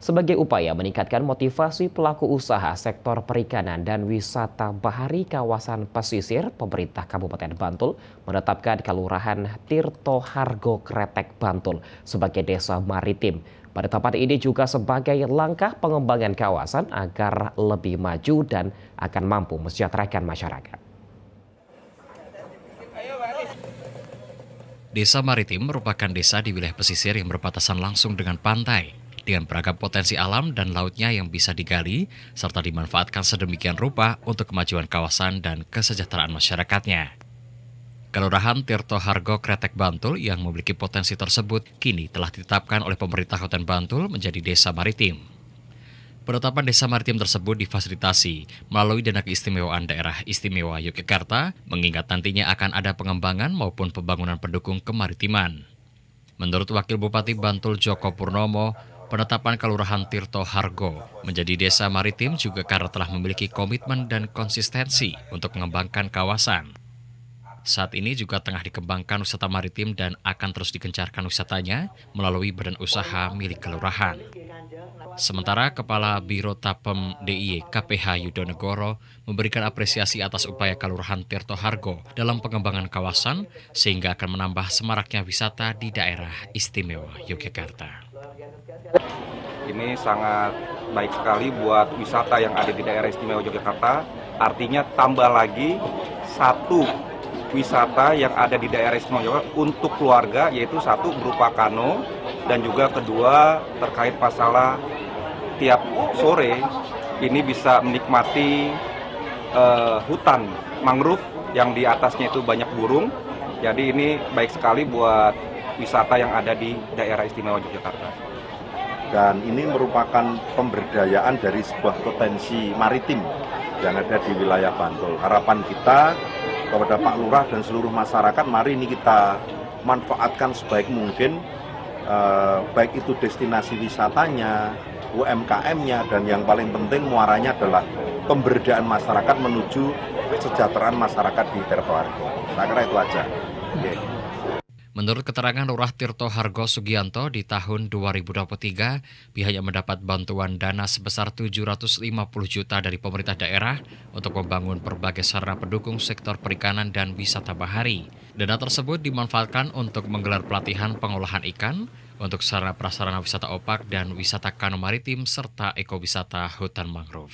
sebagai upaya meningkatkan motivasi pelaku usaha sektor perikanan dan wisata bahari kawasan pesisir, pemerintah Kabupaten Bantul menetapkan Kelurahan Tirto Hargo Kretek Bantul sebagai desa maritim. Pada tempat ini juga sebagai langkah pengembangan kawasan agar lebih maju dan akan mampu mesejahterakan masyarakat. Desa Maritim merupakan desa di wilayah pesisir yang berbatasan langsung dengan pantai dengan beragam potensi alam dan lautnya yang bisa digali serta dimanfaatkan sedemikian rupa untuk kemajuan kawasan dan kesejahteraan masyarakatnya. Kelurahan Tirto Hargo Kretek Bantul yang memiliki potensi tersebut kini telah ditetapkan oleh pemerintah Kota Bantul menjadi desa maritim. Penetapan desa maritim tersebut difasilitasi melalui Dana Keistimewaan Daerah Istimewa Yogyakarta mengingat nantinya akan ada pengembangan maupun pembangunan pendukung kemaritiman. Menurut Wakil Bupati Bantul Joko Purnomo, Penetapan Kelurahan Tirto Hargo menjadi desa maritim juga karena telah memiliki komitmen dan konsistensi untuk mengembangkan kawasan. Saat ini juga tengah dikembangkan wisata maritim dan akan terus dikencarkan wisatanya melalui badan usaha milik kelurahan. Sementara Kepala Biro Tapem DIY KPH Yudonegoro memberikan apresiasi atas upaya Kelurahan Tirto Hargo dalam pengembangan kawasan sehingga akan menambah semaraknya wisata di daerah istimewa Yogyakarta. Ini sangat baik sekali buat wisata yang ada di daerah istimewa Yogyakarta. Artinya tambah lagi satu wisata yang ada di daerah istimewa Yogyakarta untuk keluarga yaitu satu berupa kano dan juga kedua terkait masalah tiap sore ini bisa menikmati uh, hutan mangrove yang di atasnya itu banyak burung. Jadi ini baik sekali buat wisata yang ada di daerah istimewa Yogyakarta dan ini merupakan pemberdayaan dari sebuah potensi maritim yang ada di wilayah Bantul. Harapan kita kepada Pak Lurah dan seluruh masyarakat, mari ini kita manfaatkan sebaik mungkin, eh, baik itu destinasi wisatanya, UMKM-nya, dan yang paling penting muaranya adalah pemberdayaan masyarakat menuju kesejahteraan masyarakat di Tertoargo. Saya kira itu aja. Okay. Menurut keterangan Lurah Tirto Hargo Sugianto, di tahun 2023 pihaknya mendapat bantuan dana sebesar 750 juta dari pemerintah daerah untuk membangun berbagai sarana pendukung sektor perikanan dan wisata bahari. Dana tersebut dimanfaatkan untuk menggelar pelatihan pengolahan ikan, untuk sarana prasarana wisata opak dan wisata kano maritim serta ekowisata hutan mangrove.